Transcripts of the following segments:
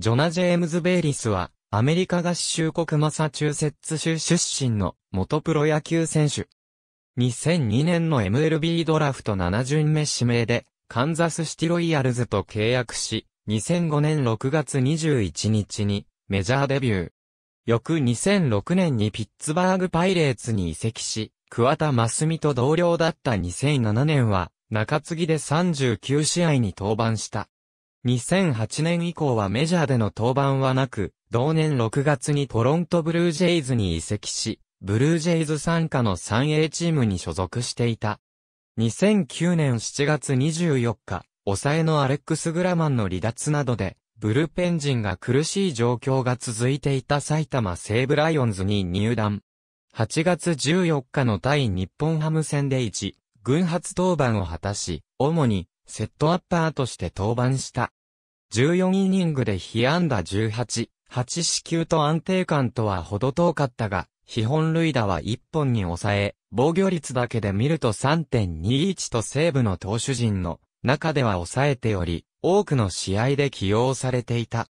ジョナ・ジェームズ・ベイリスは、アメリカ合衆国マサチューセッツ州出身の元プロ野球選手。2002年の MLB ドラフト7巡目指名で、カンザスシティロイヤルズと契約し、2005年6月21日にメジャーデビュー。翌2006年にピッツバーグパイレーツに移籍し、桑田真澄と同僚だった2007年は、中継ぎで39試合に登板した。2008年以降はメジャーでの登板はなく、同年6月にトロントブルージェイズに移籍し、ブルージェイズ参加の 3A チームに所属していた。2009年7月24日、抑えのアレックス・グラマンの離脱などで、ブルペン陣が苦しい状況が続いていた埼玉西武ライオンズに入団。8月14日の対日本ハム戦で1、軍発登板を果たし、主にセットアッパーとして登板した。14イニングで被安打18、8死球と安定感とは程遠かったが、基本類打は1本に抑え、防御率だけで見ると3.21と西部の投手陣の中では抑えており、多くの試合で起用されていた。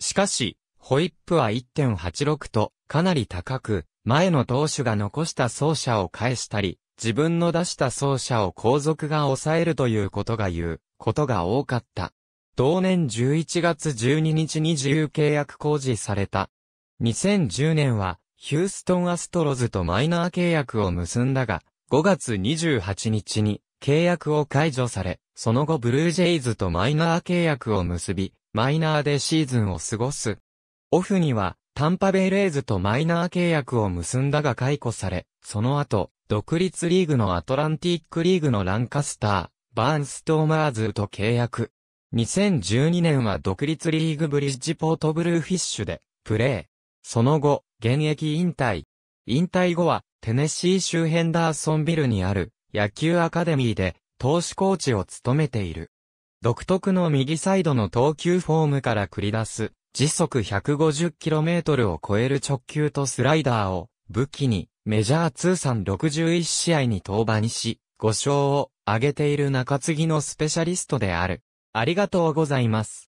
しかし、ホイップは1.86とかなり高く、前の投手が残した走者を返したり、自分の出した走者を後続が抑えるということが言う、ことが多かった。同年11月12日に自由契約公示された。2010年は、ヒューストンアストロズとマイナー契約を結んだが、5月28日に契約を解除され、その後ブルージェイズとマイナー契約を結び、マイナーでシーズンを過ごす。オフには、タンパベイレーズとマイナー契約を結んだが解雇され、その後、独立リーグのアトランティックリーグのランカスター、バーンストーマーズと契約。2012年は独立リーグブリッジポートブルーフィッシュで、プレー。その後、現役引退。引退後は、テネシー州ヘンダーソンビルにある、野球アカデミーで、投手コーチを務めている。独特の右サイドの投球フォームから繰り出す、時速 150km を超える直球とスライダーを、武器に、メジャー通算61試合に登板し、5勝を挙げている中継ぎのスペシャリストである。ありがとうございます。